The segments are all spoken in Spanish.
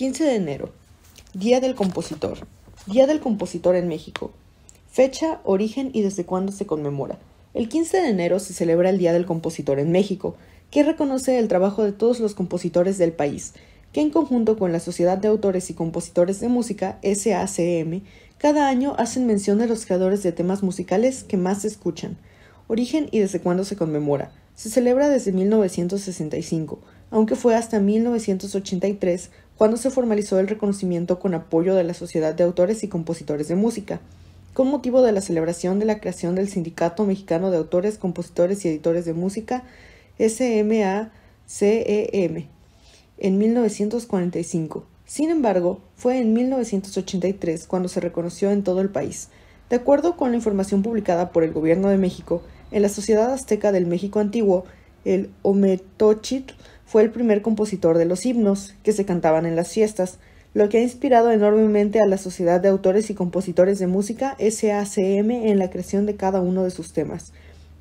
15 de enero, Día del Compositor. Día del Compositor en México. Fecha, origen y desde cuándo se conmemora. El 15 de enero se celebra el Día del Compositor en México, que reconoce el trabajo de todos los compositores del país, que en conjunto con la Sociedad de Autores y Compositores de Música, SACM, cada año hacen mención de los creadores de temas musicales que más se escuchan. Origen y desde cuándo se conmemora. Se celebra desde 1965, aunque fue hasta 1983 cuando se formalizó el reconocimiento con apoyo de la Sociedad de Autores y Compositores de Música, con motivo de la celebración de la creación del Sindicato Mexicano de Autores, Compositores y Editores de Música, SMACEM, e en 1945. Sin embargo, fue en 1983 cuando se reconoció en todo el país. De acuerdo con la información publicada por el Gobierno de México, en la Sociedad Azteca del México Antiguo, el Ometochitl fue el primer compositor de los himnos, que se cantaban en las fiestas, lo que ha inspirado enormemente a la Sociedad de Autores y Compositores de Música SACM en la creación de cada uno de sus temas.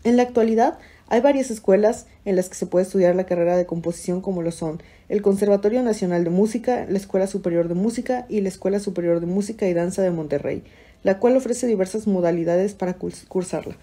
En la actualidad, hay varias escuelas en las que se puede estudiar la carrera de composición como lo son el Conservatorio Nacional de Música, la Escuela Superior de Música y la Escuela Superior de Música y Danza de Monterrey, la cual ofrece diversas modalidades para cursarla.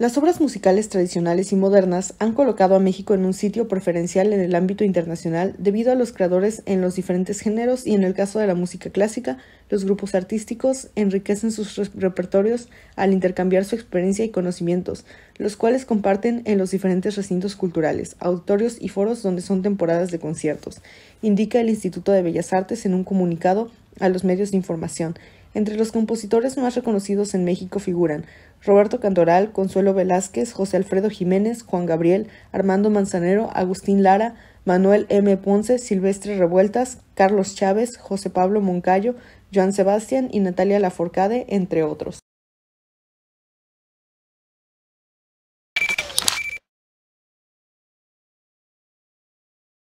Las obras musicales tradicionales y modernas han colocado a México en un sitio preferencial en el ámbito internacional debido a los creadores en los diferentes géneros y en el caso de la música clásica, los grupos artísticos enriquecen sus repertorios al intercambiar su experiencia y conocimientos, los cuales comparten en los diferentes recintos culturales, auditorios y foros donde son temporadas de conciertos, indica el Instituto de Bellas Artes en un comunicado a los medios de información entre los compositores más reconocidos en México figuran Roberto Cantoral, Consuelo Velázquez, José Alfredo Jiménez, Juan Gabriel, Armando Manzanero, Agustín Lara, Manuel M. Ponce, Silvestre Revueltas, Carlos Chávez, José Pablo Moncayo, Joan Sebastián y Natalia Laforcade, entre otros.